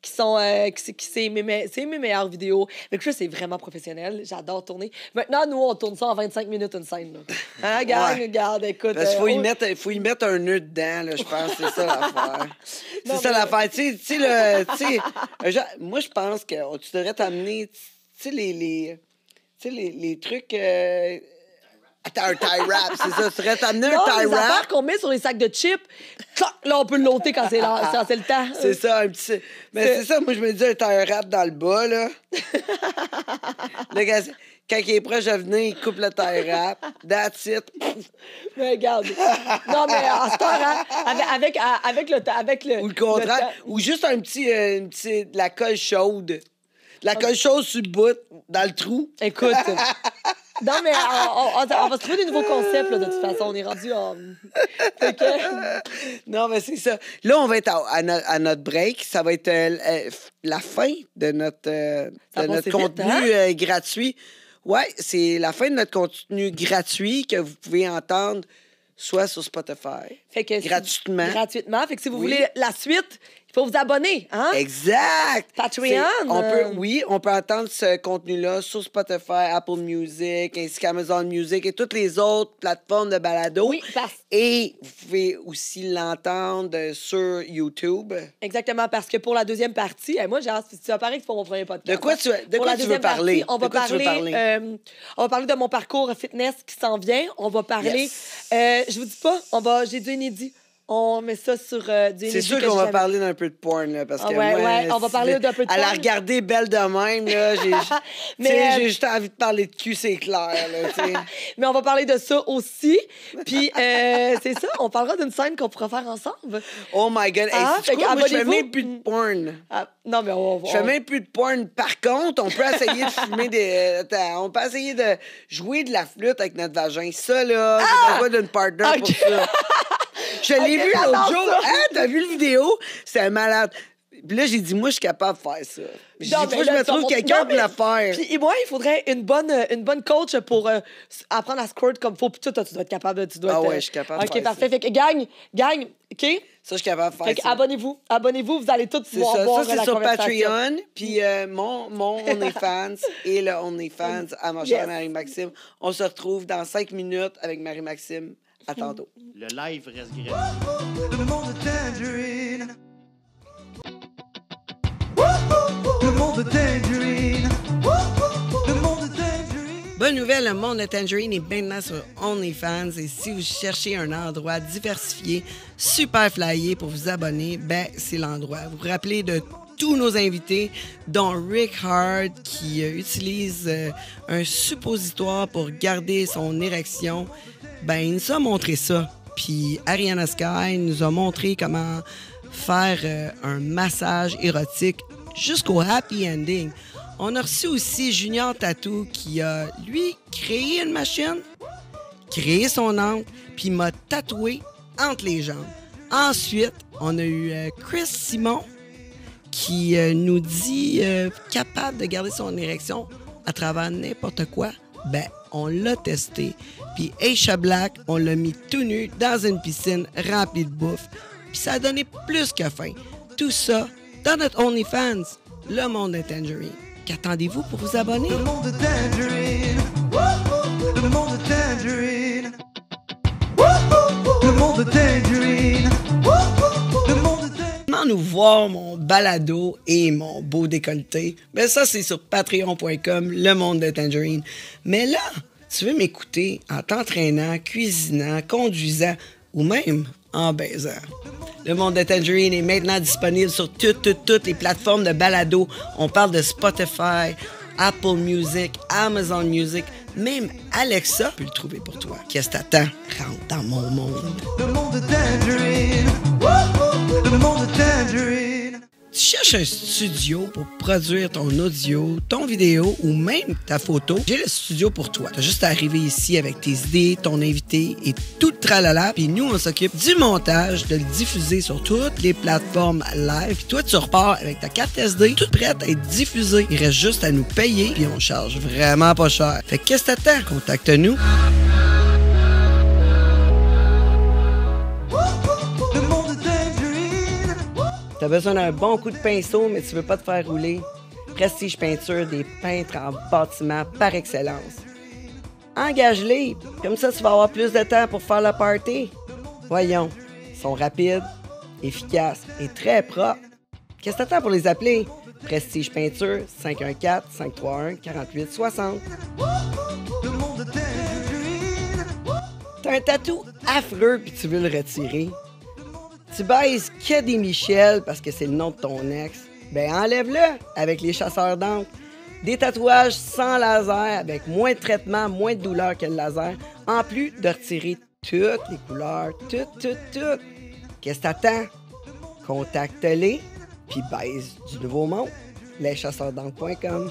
qui sont euh, c'est mes, mes meilleures vidéos mais Chris c'est vraiment professionnel j'adore tourner maintenant nous on tourne ça en 25 minutes une scène là. *laughs* hein regarde écoute Il euh, faut y mettre faut un nœud dedans là je pense c'est ça l'affaire *laughs* c'est ça l'affaire tu tu moi je pense que oh, tu devrais t'amener tu sais les les tu sais les, les trucs un tie wrap, c'est ça. Tu serais un tie wrap. qu'on met sur les sacs de chips, là, on peut le loter ah, ah, quand c'est le temps. C'est ça, un petit. Mais c'est ça, moi, je me dis un tie wrap dans le bas, là. *laughs* quand il est proche de venir, il coupe le tie wrap. That's it. mais regarde. Non, mais en ce temps, avec, avec, le, avec le. Ou le ou juste un petit, euh, la colle chaude. La colle chaude sur le bout, dans le trou. Écoute. *laughs* Non, mais on, va se trouver des nouveaux concepts, de toute façon. On est rendu en. Euh, *laughs* non, mais c'est ça. Là, on va être à, notre break. Ça va être euh, euh, la fin de notre, notre contenu hein? gratuit. Oui, c'est la fin de notre contenu gratuit que vous pouvez entendre soit sur Spotify. gratuitement. gratuitement. Fait que si vous voulez la suite, faut vous abonner, hein? Exact! Patreon! On peut, euh. oui, on peut entendre ce contenu-là sur Spotify, Apple Music, ainsi qu'Amazon Music et toutes les autres plateformes de balado. Oui, parce... Et vous pouvez aussi l'entendre sur YouTube. Exactement, parce que pour la deuxième partie, eh, moi, j'ai Tu que pour mon premier podcast. De quoi tu, de quoi tu veux parler? on, va parler, euh, on va parler de mon parcours fitness qui s'en vient. On va parler... Euh, je vous dis pas, on va, j'ai du inédit on met ça sur euh, des C'est sûr qu'on va parler d'un peu de porn, là, parce ah que ouais, on va parler d'un peu de porn. Elle a regardé belle de même, là, *laughs* euh, j'ai juste envie de parler de cul, c'est clair, là, *laughs* Mais on va parler de ça aussi. Puis euh, c'est ça, on parlera d'une scène qu'on pourra faire ensemble. Oh my God! Ah, je fais même plus de porn. Ah, non, mais on va... voir. Je fais même plus de porn. Par contre, on peut essayer de fumer des... Euh, on peut essayer de jouer de la flûte avec notre vagin. Ça, là, ah! j'ai besoin d'une partner pour ça. *laughs* Je l'ai vu l'autre jour. Hein, t'as vu le vidéo? C'est un malade. Puis là, j'ai dit, moi, je suis capable de faire ça. J'ai je me trouve quelqu'un pour la faire. Puis moi, il faudrait une bonne, euh, une bonne coach pour euh, apprendre à squirt comme faut. Puis toi, tu dois être capable. Tu dois ah ouais, euh, je suis capable OK, de faire parfait. Ça. Fait que gagne, gagne. OK? Ça, je suis capable de faire fait abonnez-vous. Abonnez-vous, vous allez tous pouvoir ça. ça, c'est sur Patreon. Puis mon, mon *laughs* OnlyFans et le OnlyFans à mon yes. marie Maxime. On se retrouve dans cinq minutes avec Marie-Maxime. À Le live reste gris. Le monde tangerine. Le monde tangerine. Bonne nouvelle, le monde de Tangerine est maintenant sur OnlyFans et si vous cherchez un endroit diversifié, super flyé pour vous abonner, ben c'est l'endroit. Vous vous rappelez de tous nos invités, dont Rick Hard, qui euh, utilise euh, un suppositoire pour garder son érection ben, il nous a montré ça. Puis Ariana Sky nous a montré comment faire euh, un massage érotique jusqu'au happy ending. On a reçu aussi Junior Tattoo qui a, lui, créé une machine, créé son angle, puis m'a tatoué entre les jambes. Ensuite, on a eu euh, Chris Simon qui euh, nous dit capable de garder son érection à travers n'importe quoi. Ben, on l'a testé. Puis Aisha Black, on l'a mis tout nu dans une piscine remplie de bouffe. Puis ça a donné plus qu'à faim. Tout ça dans notre OnlyFans, Le Monde de Tangerine. Qu'attendez-vous pour vous abonner? Le Monde de Tangerine. le Monde de Tangerine. le Monde de Tangerine nous voir mon balado et mon beau décolleté, mais ben, ça, c'est sur patreon.com, le monde de Tangerine. Mais là, tu veux m'écouter en t'entraînant, cuisinant, conduisant ou même en baisant. Le monde de Tangerine est maintenant disponible sur toutes, les plateformes de balado. On parle de Spotify, Apple Music, Amazon Music, même Alexa peut le trouver pour toi. Qu'est-ce que t'attends? Rentre dans mon monde. Le monde de Tangerine. Tu cherches un studio pour produire ton audio, ton vidéo ou même ta photo. J'ai le studio pour toi. T'as juste à arriver ici avec tes idées, ton invité et tout le tralala. Puis nous, on s'occupe du montage, de le diffuser sur toutes les plateformes live. Puis toi, tu repars avec ta carte SD toute prête à être diffusée. Il reste juste à nous payer puis on charge vraiment pas cher. Fait qu'est-ce que t'attends? Contacte-nous. T'as besoin d'un bon coup de pinceau, mais tu veux pas te faire rouler. Prestige Peinture, des peintres en bâtiment par excellence. Engage-les, comme ça tu vas avoir plus de temps pour faire la party. Voyons, ils sont rapides, efficaces et très propres. Qu'est-ce que t'attends pour les appeler? Prestige Peinture, 514-531-4860. T'as un tatou affreux puis tu veux le retirer? Tu baises que des Michel parce que c'est le nom de ton ex. Ben enlève-le avec les chasseurs d'encre. Des tatouages sans laser, avec moins de traitement, moins de douleur que le laser, en plus de retirer toutes les couleurs, toutes, toutes, toutes. Qu'est-ce que t'attends? Contacte-les, puis baise du nouveau monde. leschasseursd'encre.com